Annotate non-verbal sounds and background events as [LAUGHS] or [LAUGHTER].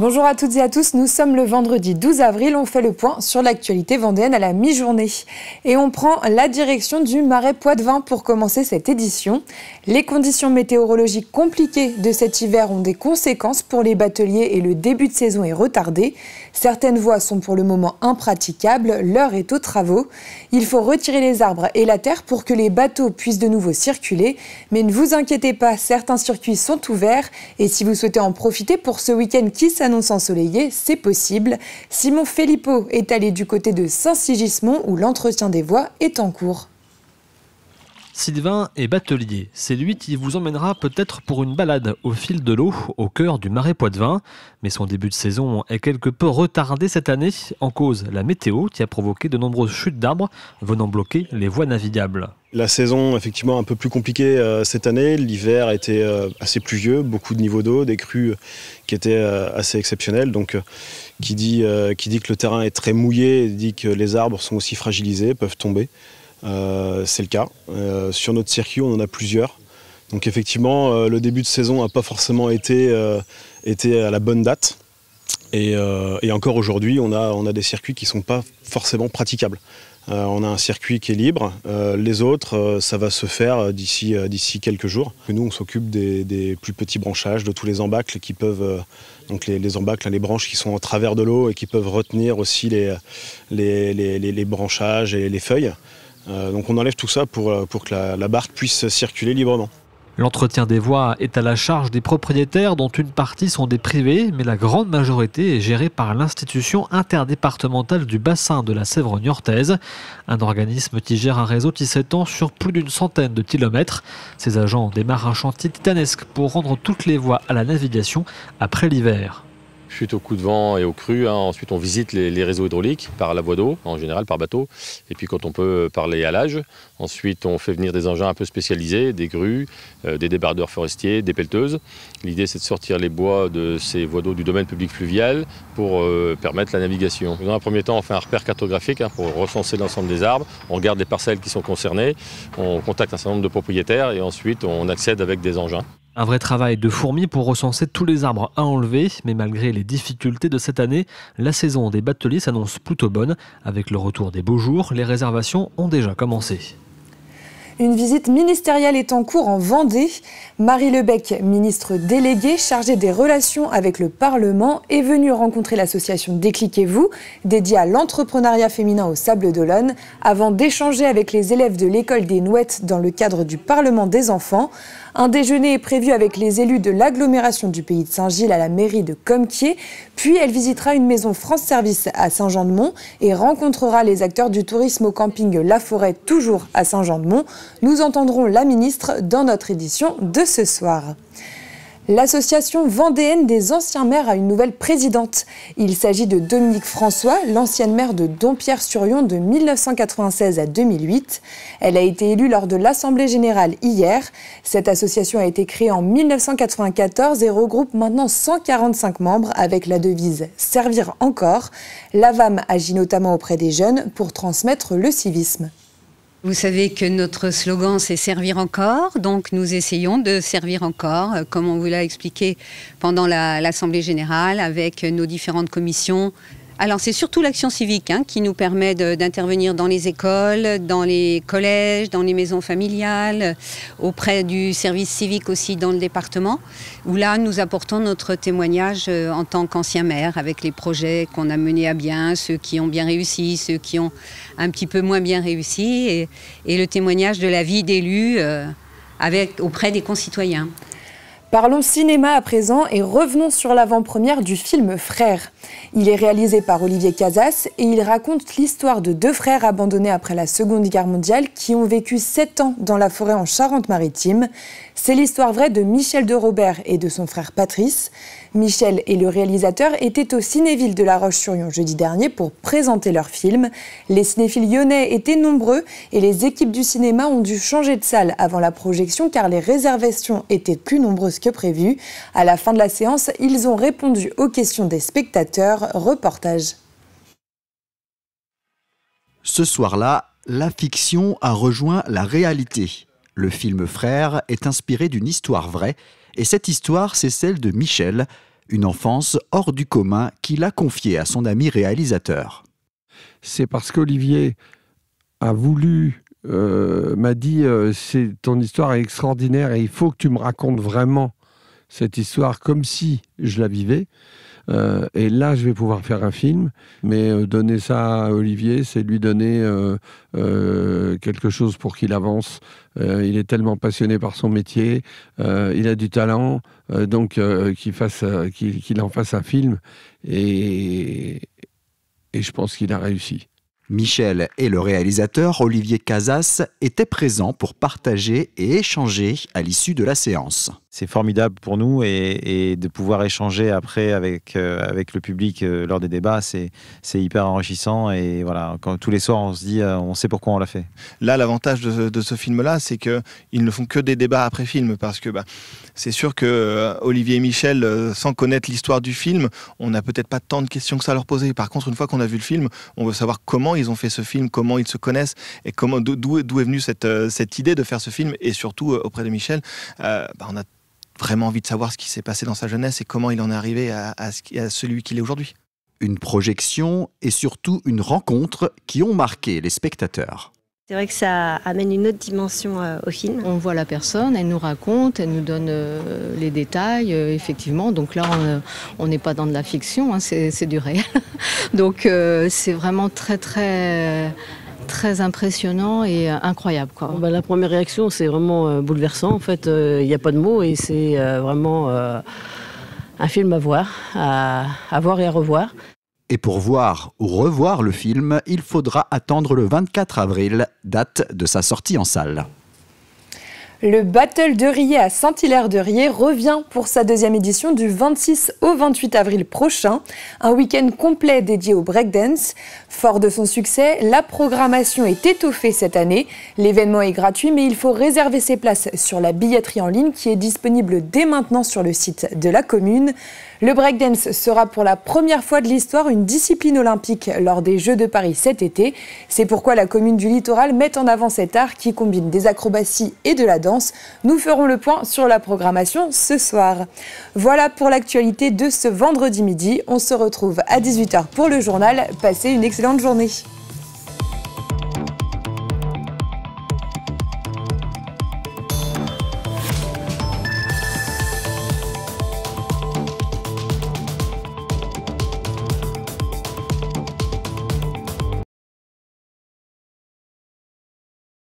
Bonjour à toutes et à tous, nous sommes le vendredi 12 avril, on fait le point sur l'actualité vendéenne à la mi-journée. Et on prend la direction du Marais Poitevin pour commencer cette édition. Les conditions météorologiques compliquées de cet hiver ont des conséquences pour les bateliers et le début de saison est retardé. Certaines voies sont pour le moment impraticables, l'heure est aux travaux. Il faut retirer les arbres et la terre pour que les bateaux puissent de nouveau circuler. Mais ne vous inquiétez pas, certains circuits sont ouverts et si vous souhaitez en profiter pour ce week-end qui s'annonce ensoleillé, c'est possible. Simon Filippo est allé du côté de Saint-Sigismond où l'entretien des voies est en cours. Sylvain est batelier. C'est lui qui vous emmènera peut-être pour une balade au fil de l'eau, au cœur du marais Poitevin. Mais son début de saison est quelque peu retardé cette année, en cause la météo qui a provoqué de nombreuses chutes d'arbres venant bloquer les voies navigables. La saison, effectivement, un peu plus compliquée euh, cette année. L'hiver était été euh, assez pluvieux, beaucoup de niveaux d'eau, des crues euh, qui étaient assez exceptionnelles. Donc, qui dit, qui dit que le terrain est très mouillé, dit que les arbres sont aussi fragilisés, peuvent tomber. Euh, c'est le cas. Euh, sur notre circuit, on en a plusieurs. Donc effectivement, euh, le début de saison n'a pas forcément été, à la bonne date. Et, encore aujourd'hui, on a, des circuits qui ne sont pas forcément praticables. on a un circuit qui est libre, les autres, ça va se faire d'ici, quelques jours. Nous, on s'occupe des, plus petits branchages, de tous les embâcles qui peuvent, donc les, embâcles, hein, les branches qui sont en travers de l'eau et qui peuvent retenir aussi les branchages et les feuilles. Euh, donc on enlève tout ça pour, euh, que la, barque puisse circuler librement. L'entretien des voies est à la charge des propriétaires dont une partie sont des privés, mais la grande majorité est gérée par l'institution interdépartementale du bassin de la Sèvre niortaise, un organisme qui gère un réseau qui s'étend sur plus d'une centaine de kilomètres. Ses agents démarrent un chantier titanesque pour rendre toutes les voies à la navigation après l'hiver chute au coup de vent et aux crues, hein. Ensuite, on visite les, réseaux hydrauliques par la voie d'eau, en général par bateau, et puis quand on peut euh, parler à l'âge, Ensuite, on fait venir des engins un peu spécialisés, des grues, euh, des débardeurs forestiers, des pelleteuses. L'idée, c'est de sortir les bois de ces voies d'eau du domaine public fluvial pour euh, permettre la navigation. Dans un premier temps, on fait un repère cartographique hein, pour recenser l'ensemble des arbres. On regarde les parcelles qui sont concernées, on contacte un certain nombre de propriétaires et ensuite on accède avec des engins. Un vrai travail de fourmi pour recenser tous les arbres à enlever, mais malgré les difficultés de cette année, la saison des bateliers s'annonce plutôt bonne. Avec le retour des beaux jours, les réservations ont déjà commencé. Une visite ministérielle est en cours en Vendée. Marie Lebec, ministre déléguée chargée des relations avec le Parlement, est venue rencontrer l'association Décliquez-vous, dédiée à l'entrepreneuriat féminin au Sable d'Olonne, avant d'échanger avec les élèves de l'école des Nouettes dans le cadre du Parlement des enfants. Un déjeuner est prévu avec les élus de l'agglomération du pays de Saint-Gilles à la mairie de Comquier. Puis elle visitera une maison France Service à Saint-Jean-de-Mont et rencontrera les acteurs du tourisme au camping La Forêt, toujours à Saint-Jean-de-Mont. Nous entendrons la ministre dans notre édition de ce soir. L'association vendéenne des anciens maires a une nouvelle présidente. Il s'agit de Dominique François, l'ancienne maire de Dompierre-sur-Yon de 1996 à 2008. Elle a été élue lors de l'Assemblée générale hier. Cette association a été créée en 1994 et regroupe maintenant 145 membres avec la devise Servir encore. La VAM agit notamment auprès des jeunes pour transmettre le civisme. Vous savez que notre slogan, c'est servir encore. Donc, nous essayons de servir encore, euh, comme on vous l'a expliqué pendant l'Assemblée générale, avec nos différentes commissions, alors c'est surtout l'action civique hein, qui nous permet d'intervenir dans les écoles, dans les collèges, dans les maisons familiales, auprès du service civique aussi dans le département, où là nous apportons notre témoignage euh, en tant qu'ancien maire avec les projets qu'on a menés à bien, ceux qui ont bien réussi, ceux qui ont un petit peu moins bien réussi, et, le témoignage de la vie d'élu euh, auprès des concitoyens. Parlons cinéma à présent et revenons sur l'avant-première du film Frères. Il est réalisé par Olivier Casas et il raconte l'histoire de deux frères abandonnés après la Seconde Guerre mondiale qui ont vécu sept ans dans la forêt en Charente-Maritime. C'est l'histoire vraie de Michel de Robert et de son frère Patrice. Michel et le réalisateur étaient au Cinéville de La Roche-sur-Yon jeudi dernier pour présenter leur film. Les cinéphiles lyonnais étaient nombreux et les équipes du cinéma ont dû changer de salle avant la projection car les réservations étaient plus nombreuses que prévues. À la fin de la séance, ils ont répondu aux questions des spectateurs. Reportage. Ce soir-là, la fiction a rejoint la réalité. Le film Frère est inspiré d'une histoire vraie et cette histoire, c'est celle de Michel, une enfance hors du commun qu'il a confiée à son ami réalisateur. C'est parce qu'Olivier a voulu, euh, m'a dit, euh, c'est ton histoire est extraordinaire et il faut que tu me racontes vraiment cette histoire comme si je la vivais. Euh, et là, je vais pouvoir faire un film. Mais euh, donner ça à Olivier, c'est lui donner euh, quelque chose pour qu'il avance. il est tellement passionné par son métier, il a du talent, donc qu'il en fasse un film. Et, et je pense qu'il a réussi. Michel et le réalisateur Olivier Casas étaient présents pour partager et échanger à l'issue de la séance c'est formidable pour nous et, de pouvoir échanger après avec, euh, avec le public euh, lors des débats, c'est hyper enrichissant. Et voilà, quand, tous les soirs, on se dit, euh, on sait pourquoi on l'a fait. Là, l'avantage de, ce film-là, c'est qu'ils ne font que des débats après film parce que bah, c'est sûr que Olivier et Michel, sans connaître l'histoire du film, on n'a peut-être pas tant de questions que ça à leur poser. Par contre, une fois qu'on a vu le film, on veut savoir comment ils ont fait ce film, comment ils se connaissent et comment d'où est venue cette, cette idée de faire ce film et surtout auprès de Michel. Bah, on a vraiment envie de savoir ce qui s'est passé dans sa jeunesse et comment il en est arrivé à, à celui qu'il est aujourd'hui. Une projection et surtout une rencontre qui ont marqué les spectateurs. C'est vrai que ça amène une autre dimension euh, au film. On voit la personne, elle nous raconte, elle nous donne euh, les détails, euh, effectivement. Donc là, on n'est pas dans de la fiction, hein, c'est du réel. [LAUGHS] Donc c'est vraiment très, très très impressionnant et euh, incroyable. Bah, la première réaction, c'est vraiment euh, bouleversant. En fait, euh, il n'y a pas de mots et c'est vraiment un film à voir, à voir et à revoir. Et pour voir ou revoir le film, il faudra attendre le 24 avril, date de sa sortie en salle. Le Battle de Riez à Saint-Hilaire-de-Riez revient pour sa deuxième édition du 26 au 28 avril prochain, un week-end complet dédié au breakdance. Fort de son succès, la programmation est étoffée cette année. L'événement est gratuit, mais il faut réserver ses places sur la billetterie en ligne qui est disponible dès maintenant sur le site de la commune. Le breakdance sera pour la première fois de l'histoire une discipline olympique lors des Jeux de Paris cet été. C'est pourquoi la commune du littoral met en avant cet art qui combine des acrobaties et de la danse nous ferons le point sur la programmation ce soir. Voilà pour l'actualité de ce vendredi midi. On se retrouve à 18h pour le journal. Passez une excellente journée.